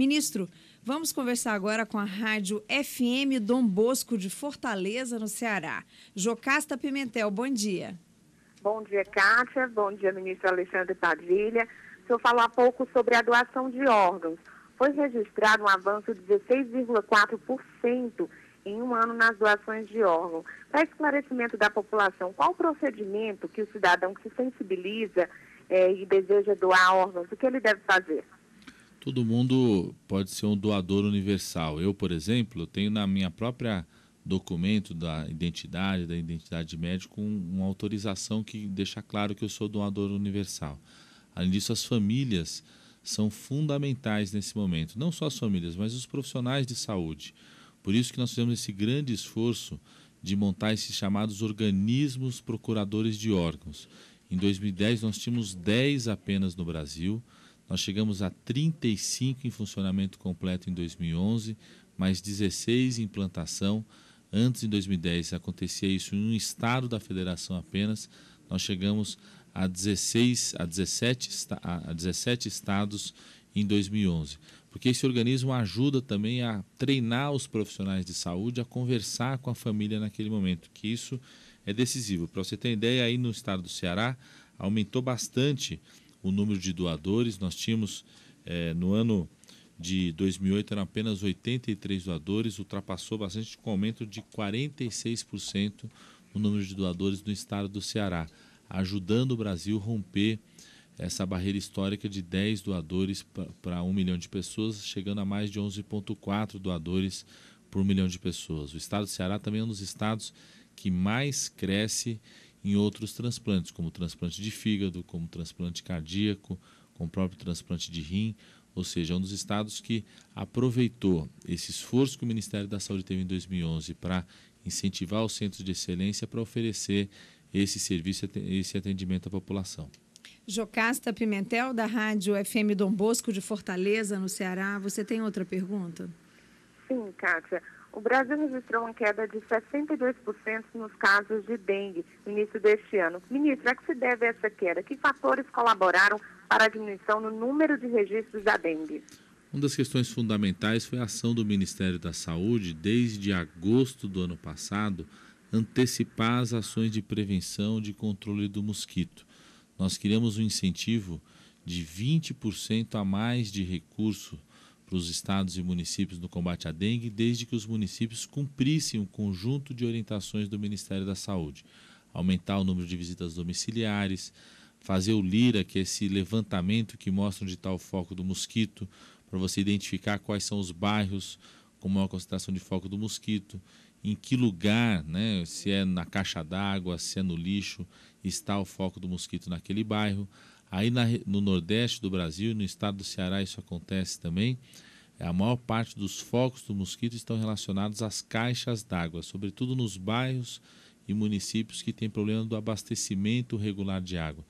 Ministro, vamos conversar agora com a Rádio FM Dom Bosco de Fortaleza, no Ceará. Jocasta Pimentel, bom dia. Bom dia, Kátia. Bom dia, ministro Alexandre Padilha. O senhor falou há pouco sobre a doação de órgãos. Foi registrado um avanço de 16,4% em um ano nas doações de órgão. Para esclarecimento da população, qual o procedimento que o cidadão que se sensibiliza eh, e deseja doar órgãos, o que ele deve fazer? todo mundo pode ser um doador universal. Eu, por exemplo, tenho na minha própria documento da identidade, da identidade médica, um, uma autorização que deixa claro que eu sou doador universal. Além disso, as famílias são fundamentais nesse momento, não só as famílias, mas os profissionais de saúde. Por isso que nós fizemos esse grande esforço de montar esses chamados organismos procuradores de órgãos. Em 2010 nós tínhamos 10 apenas no Brasil. Nós chegamos a 35 em funcionamento completo em 2011, mais 16 em implantação. Antes, em 2010, acontecia isso em um estado da federação apenas. Nós chegamos a 16, a 17, a 17 estados em 2011. Porque esse organismo ajuda também a treinar os profissionais de saúde a conversar com a família naquele momento, que isso é decisivo. Para você ter ideia, aí no estado do Ceará aumentou bastante o número de doadores. Nós tínhamos é, no ano de 2008 eram apenas 83 doadores, ultrapassou bastante com aumento de 46% o número de doadores no estado do Ceará, ajudando o Brasil a romper essa barreira histórica de 10 doadores para 1 milhão de pessoas, chegando a mais de 11,4 doadores por 1 milhão de pessoas. O estado do Ceará também é um dos estados que mais cresce em outros transplantes, como transplante de fígado, como transplante cardíaco, com o próprio transplante de rim, ou seja, é um dos estados que aproveitou esse esforço que o Ministério da Saúde teve em 2011 para incentivar os centros de excelência para oferecer esse serviço, esse atendimento à população. Jocasta Pimentel, da Rádio FM Dom Bosco de Fortaleza, no Ceará. Você tem outra pergunta? Sim, Kátia. O Brasil registrou uma queda de 62% nos casos de dengue no início deste ano. Ministro, a que se deve essa queda? Que fatores colaboraram para a diminuição no número de registros da dengue? Uma das questões fundamentais foi a ação do Ministério da Saúde, desde agosto do ano passado, antecipar as ações de prevenção de controle do mosquito. Nós criamos um incentivo de 20% a mais de recurso para os estados e municípios no combate à dengue, desde que os municípios cumprissem o um conjunto de orientações do Ministério da Saúde. Aumentar o número de visitas domiciliares, fazer o LIRA, que é esse levantamento que mostra onde está o foco do mosquito, para você identificar quais são os bairros com maior concentração de foco do mosquito, em que lugar, né, se é na caixa d'água, se é no lixo, está o foco do mosquito naquele bairro Aí na, no Nordeste do Brasil, no estado do Ceará, isso acontece também. É, a maior parte dos focos do mosquito estão relacionados às caixas d'água, sobretudo nos bairros e municípios que têm problema do abastecimento regular de água.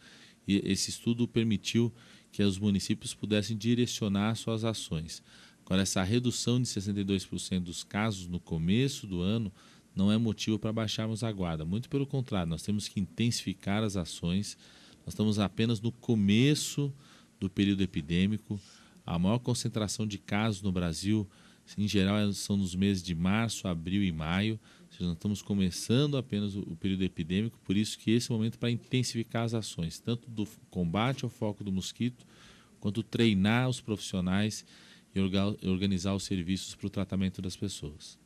E esse estudo permitiu que os municípios pudessem direcionar suas ações. Agora, essa redução de 62% dos casos no começo do ano não é motivo para baixarmos a guarda. Muito pelo contrário, nós temos que intensificar as ações nós estamos apenas no começo do período epidêmico. A maior concentração de casos no Brasil, em geral, é- são nos meses de março, abril e maio. Ou seja, nós estamos começando apenas o período epidêmico, por isso que esse é o momento para intensificar as ações, tanto do combate ao foco do mosquito, quanto treinar os profissionais e organizar os serviços para o tratamento das pessoas.